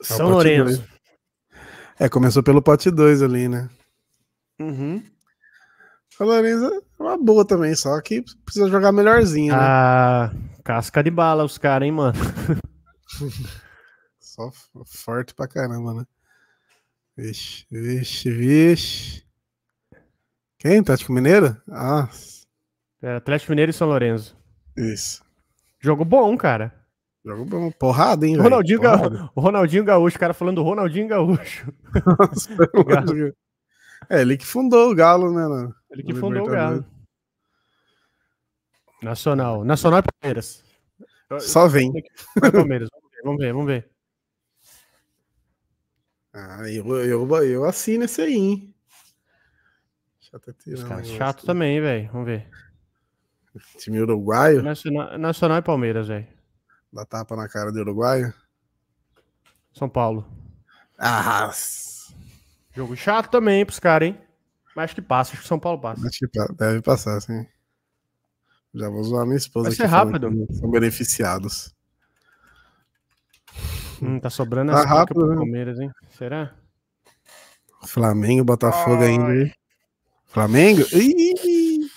É São é Lourenço. Dois. É, começou pelo pote 2 ali, né? Uhum. São Lourenço é uma boa também, só que precisa jogar melhorzinho, né? Ah, casca de bala os caras, hein, mano? só forte pra caramba, né? Vixe, vixe, vixe. Quem? Atlético Mineiro? Ah. É, Atlético Mineiro e São Lourenço. Isso. Jogo bom, cara. Jogo bom. Porrada, hein, Ronaldinho, Porrada. Ronaldinho Gaúcho, o cara falando Ronaldinho Gaúcho. Nossa, é, é, ele que fundou o Galo, né? Na... Ele que fundou o Galo. Nacional. Nacional e Palmeiras. Só vem. Palmeiras. Vamos ver, vamos ver. Ah, eu, eu, eu assino esse aí, hein? É chato, tirando, chato também, velho. Vamos ver. Time uruguaio? Nacional, Nacional e Palmeiras, velho. Da tapa na cara do Uruguai? São Paulo. Ah! Jogo chato também pros caras, hein? Mas acho que passa, acho que São Paulo passa. Acho que deve passar, sim. Já vou zoar minha esposa. Vai ser rápido. São beneficiados. Hum, tá sobrando tá rápido, pro né? Palmeiras, hein? Será? Flamengo, Botafogo Ai. ainda. Flamengo? Ih!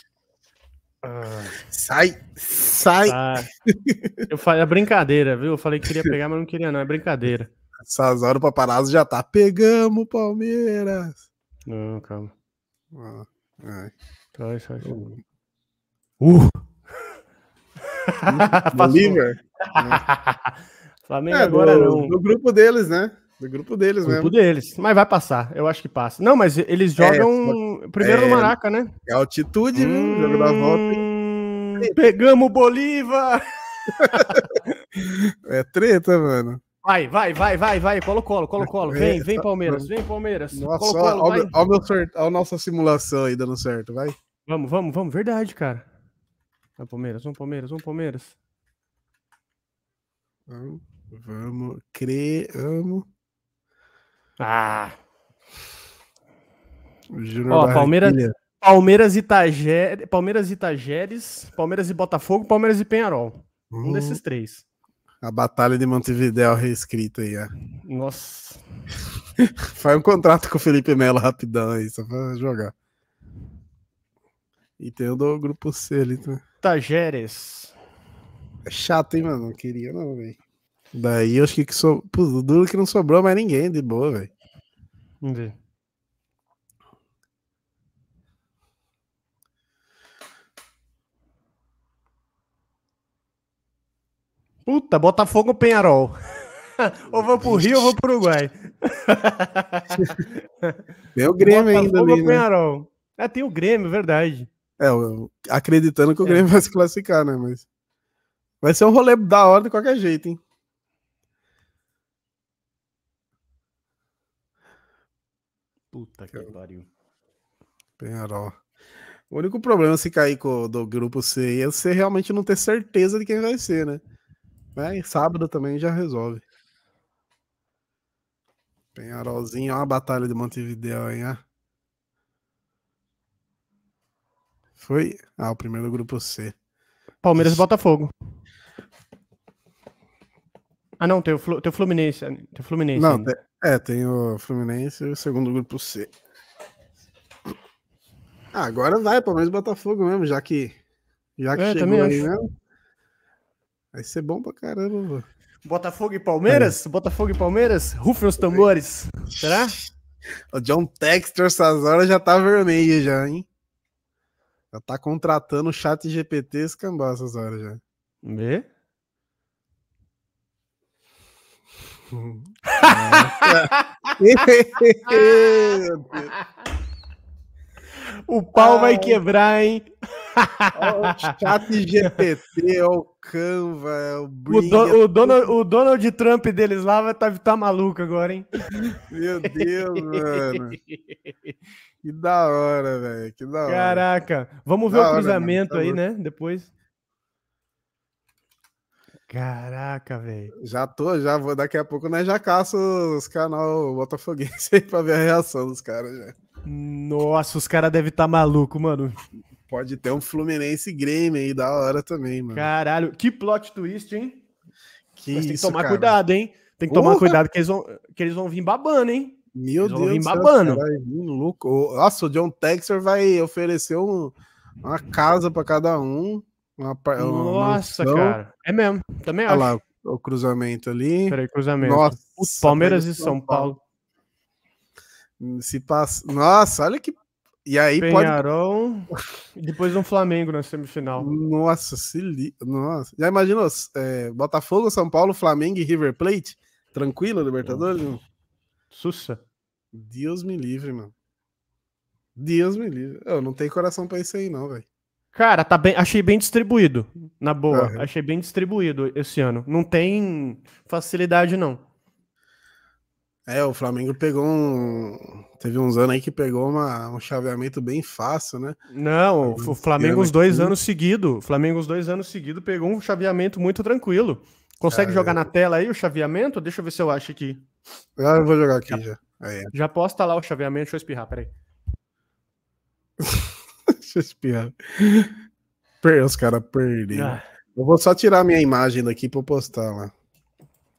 Ah. Sai! Sai. Ah, eu falei, é brincadeira, viu? Eu falei que queria pegar, mas não queria, não. É brincadeira. Essas horas o paparazzo já tá. Pegamos, Palmeiras. Não, calma. Ah, ai. Sai, sai, Uh! uh. Hum? Bolívar? Flamengo é, agora do, não. no grupo deles, né? Do grupo deles, né? Grupo mesmo. deles. Mas vai passar. Eu acho que passa. Não, mas eles é, jogam é, primeiro é, no Maraca, né? É altitude, hum... Jogo da volta. Pegamos o Bolívar! é treta, mano. Vai, vai, vai, vai, vai, colo-colo, colo-colo. É vem, vem, Palmeiras, vem, Palmeiras. Nossa, colo, colo, a nossa simulação aí dando certo, vai. Vamos, vamos, vamos, verdade, cara. Palmeiras, vamos, Palmeiras, vamos, Palmeiras. Vamos, vamos, Creamos. Ah! ó, Palmeiras. Palmeiras e Itajeres, Palmeiras e Palmeiras e Botafogo, Palmeiras e Penharol. Um uhum. desses três. A Batalha de Montevideo reescrita aí, ó. É. Nossa. Faz um contrato com o Felipe Melo rapidão aí, só pra jogar. E tem o do grupo C ali também. Né? Tajeres. É chato, hein, mano? Não queria, não, velho. Daí eu acho que, que sou. duro é que não sobrou mais ninguém, de boa, velho. Vamos ver. Puta, Botafogo Penharol. ou vou pro Rio ou vou pro Uruguai. Tem o Grêmio Botafogo ainda Botafogo né? Penharol. É, tem o Grêmio, verdade. É, acreditando que o é. Grêmio é. vai se classificar, né? Mas vai ser um rolê da hora de qualquer jeito, hein? Puta que pariu. Penharol. O único problema se cair do grupo C ia ser realmente não ter certeza de quem vai ser, né? É, e sábado também já resolve. Penharolzinho, olha a batalha de Montevideo, hein? Ó. Foi? Ah, o primeiro grupo C. Palmeiras e Botafogo. Ah, não, tem o, Flu, tem o Fluminense. Tem o Fluminense. Não, é, tem o Fluminense e o segundo grupo C. Ah, agora vai, Palmeiras e Botafogo mesmo, já que. Já que é, chegou aí acho. mesmo. Vai ser bom pra caramba, mano. Botafogo e Palmeiras? É. Botafogo e Palmeiras? Rufem os tambores. Será? O John Textor, essas horas já tá vermelho já, hein? Já tá contratando o chat GPT escambar essas horas já. Vê? o pau Ai. vai quebrar, hein? o chat GPT, olha o Canva, o O, do, é o, Donald, o Donald Trump deles lá vai estar tá, tá, maluco agora, hein? Meu Deus, mano. Que da hora, velho. Que da hora. Caraca. Vamos ver da o cruzamento hora, aí, tá né? Depois. Caraca, velho. Já tô, já vou. Daqui a pouco nós né, já caço os canal botafoguense aí pra ver a reação dos caras já. Nossa, os caras devem estar tá maluco, mano pode ter um Fluminense Grêmio aí da hora também, mano. Caralho, que plot twist, hein? Que Mas tem que tomar cara. cuidado, hein? Tem que Porra. tomar cuidado que eles, vão, que eles vão vir babando, hein? Meu eles Deus vão vir babando. Céu, louco. Nossa, o John Texer vai oferecer um, uma casa para cada um. Uma, uma Nossa, mansão. cara. É mesmo. Também Olha acho. Olha lá o cruzamento ali. Peraí, cruzamento. Nossa, Palmeiras e São, Paulo. Paulo. Se passa. Nossa, olha que e aí Penharol, pode. e depois um Flamengo na semifinal. Nossa, se li... Nossa. Já imaginou? É, Botafogo, São Paulo, Flamengo e River Plate? Tranquilo, Libertadores? Mano? Sussa. Deus me livre, mano. Deus me livre. Eu não tenho coração pra isso aí, não, velho. Cara, tá bem, achei bem distribuído. Na boa, é. achei bem distribuído esse ano. Não tem facilidade, não. É, o Flamengo pegou um. Teve uns anos aí que pegou uma, um chaveamento bem fácil, né? Não, o Flamengo os dois anos seguidos. O Flamengo os dois anos seguidos pegou um chaveamento muito tranquilo. Consegue é, jogar na tela aí o chaveamento? Deixa eu ver se eu acho aqui. Ah, eu vou jogar aqui já. Já, é. já posta lá o chaveamento, deixa eu espirrar, peraí. deixa eu espirrar. os caras perderam. Ah. Eu vou só tirar minha imagem daqui pra eu postar lá.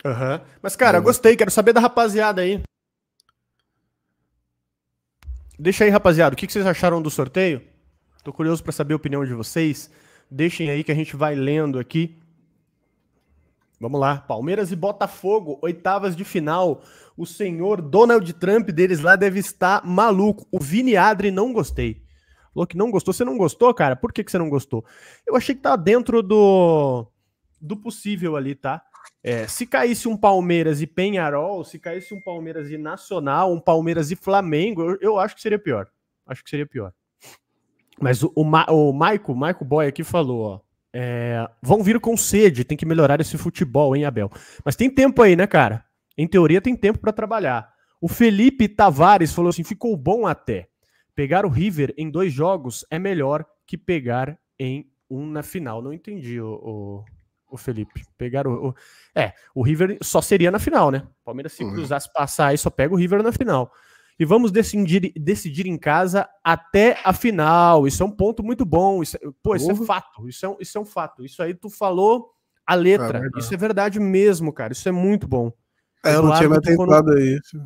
Uhum. Mas, cara, uhum. gostei, quero saber da rapaziada aí. Deixa aí, rapaziada, o que vocês acharam do sorteio? Tô curioso para saber a opinião de vocês. Deixem aí que a gente vai lendo aqui. Vamos lá, Palmeiras e Botafogo, oitavas de final. O senhor Donald Trump deles lá deve estar maluco. O Vini Adri não gostei. Falou que não gostou. Você não gostou, cara? Por que, que você não gostou? Eu achei que tá dentro do, do possível ali, tá? É, se caísse um Palmeiras e Penharol, se caísse um Palmeiras e Nacional, um Palmeiras e Flamengo, eu, eu acho que seria pior. Acho que seria pior. Mas o, o, Ma, o Maico, Maico Boy aqui falou, ó. É, vão vir com sede, tem que melhorar esse futebol, hein, Abel? Mas tem tempo aí, né, cara? Em teoria tem tempo para trabalhar. O Felipe Tavares falou assim: ficou bom até. Pegar o River em dois jogos é melhor que pegar em um na final. Não entendi o, o o Felipe. Pegar o, o, É, o River só seria na final, né? O Palmeiras, se uhum. cruzasse passar aí, só pega o River na final. E vamos decidir, decidir em casa até a final. Isso é um ponto muito bom. Isso, é, pô, isso uhum. é fato. Isso é, isso é um fato. Isso aí tu falou a letra. É isso é verdade mesmo, cara. Isso é muito bom. É, Eduardo eu não tinha me atentado a isso.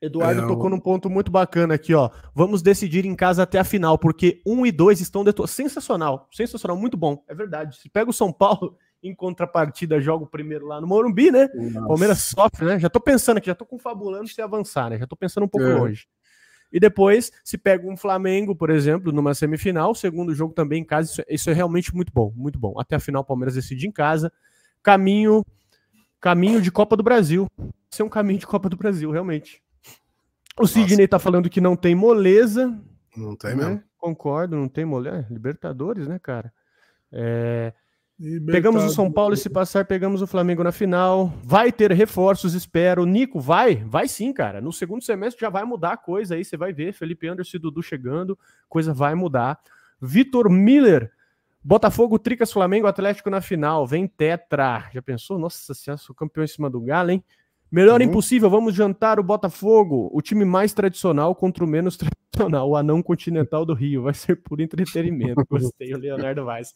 Eduardo é, eu... tocou num ponto muito bacana aqui, ó. Vamos decidir em casa até a final, porque 1 um e 2 estão detonados. Sensacional, sensacional, muito bom. É verdade. Se pega o São Paulo, em contrapartida, joga o primeiro lá no Morumbi, né? Nossa. Palmeiras sofre, né? Já tô pensando aqui, já tô confabulando se avançar, né? Já tô pensando um pouco é. longe. E depois, se pega um Flamengo, por exemplo, numa semifinal, segundo jogo também em casa, isso, é, isso é realmente muito bom, muito bom. Até a final, o Palmeiras decide em casa. Caminho caminho de Copa do Brasil. Ser é um caminho de Copa do Brasil, realmente. O Nossa. Sidney tá falando que não tem moleza. Não tem né? mesmo. Concordo, não tem moleza. É, libertadores, né, cara? É... Pegamos o São Paulo e se passar, pegamos o Flamengo na final. Vai ter reforços, espero. Nico, vai? Vai sim, cara. No segundo semestre já vai mudar a coisa aí, você vai ver. Felipe Anderson e Dudu chegando, coisa vai mudar. Vitor Miller, Botafogo, Tricas, Flamengo, Atlético na final. Vem Tetra. Já pensou? Nossa senhora, sou campeão em cima do Galo, hein? Melhor uhum. impossível, vamos jantar o Botafogo, o time mais tradicional contra o menos tradicional, o anão continental do Rio. Vai ser por entretenimento. Gostei, o Leonardo Vaz.